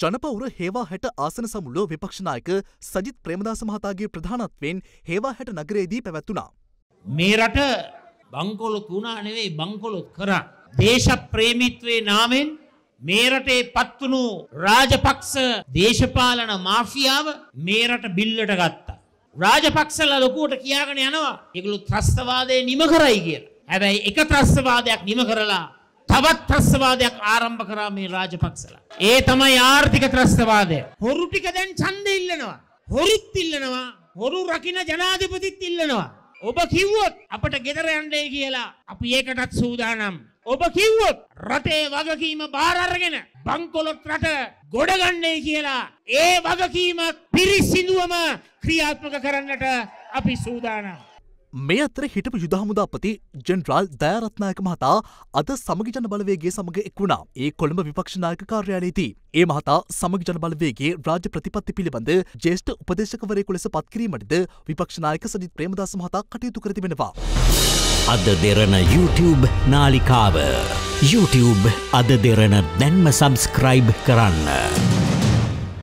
ජනපවුර හේවා හැට ආසන සමුල්ලෝ විපක්ෂනායක සජිත් ප්‍රේමදාස මහතාගේ ප්‍රධානත්වයෙන් හේවා හැට නගරයේදී පැවැත්වුණා. මේ රට බංකොලොත් වුණා නෙවෙයි බංකොලොත් කරා. දේශප්‍රේමීත්වයේ නාමෙන් මේ රටේ පත්වුණු රාජපක්ෂ දේශපාලන මාෆියාව මේ රට බිල්ලට ගත්තා. රාජපක්ෂල ලොකුවට කියාගෙන යනවා. ඒගොල්ලෝ ත්‍රස්තවාදය නිම කරයි කියලා. හැබැයි එක ත්‍රස්තවාදයක් නිම කරලා තවත් ත්‍රස්තවාදයක් ආරම්භ කරා මේ රාජපක්ෂලා. ඒ තමයි ආර්ථික ත්‍රස්තවාදය. හොරු ටික දැන් ඡන්දෙ ඉල්ලනවා. හොරුත් ඉල්ලනවා. හොරු රකින්න ජනාධිපතිත් ඉල්ලනවා. ඔබ කිව්වොත් අපට ගෙදර යන්නයි කියලා අපි ඒකටත් සූදානම්. ඔබ කිව්වොත් රටේ වගකීම බාර අරගෙන බංකොලොත් රට ගොඩගන්නේ කියලා ඒ වගකීම පිරිසිදුවම ක්‍රියාත්මක කරන්නට අපි සූදානම්. මේ අතර හිටපු යුදහමුදාපති ජෙනරාල් දෑරත්නායක මහතා අද සමග ජන බලවේගේ සමඟ එක් වුණා ඒ කොළඹ විපක්ෂනායක කාර්යාලයේදී. ඒ මහතා සමග ජන බලවේගේ රාජ්‍ය ප්‍රතිපත්ති පිළිබඳ ජේෂ්ඨ උපදේශකවරයෙකු ලෙස පත්කිරීමටද විපක්ෂනායක සජිත් ප්‍රේමදාස මහතා කටයුතු කර තිබෙනවා. අද දෙරන YouTube නාලිකාව. YouTube අද දෙරන දැන්ම සබස්ක්‍රයිබ් කරන්න.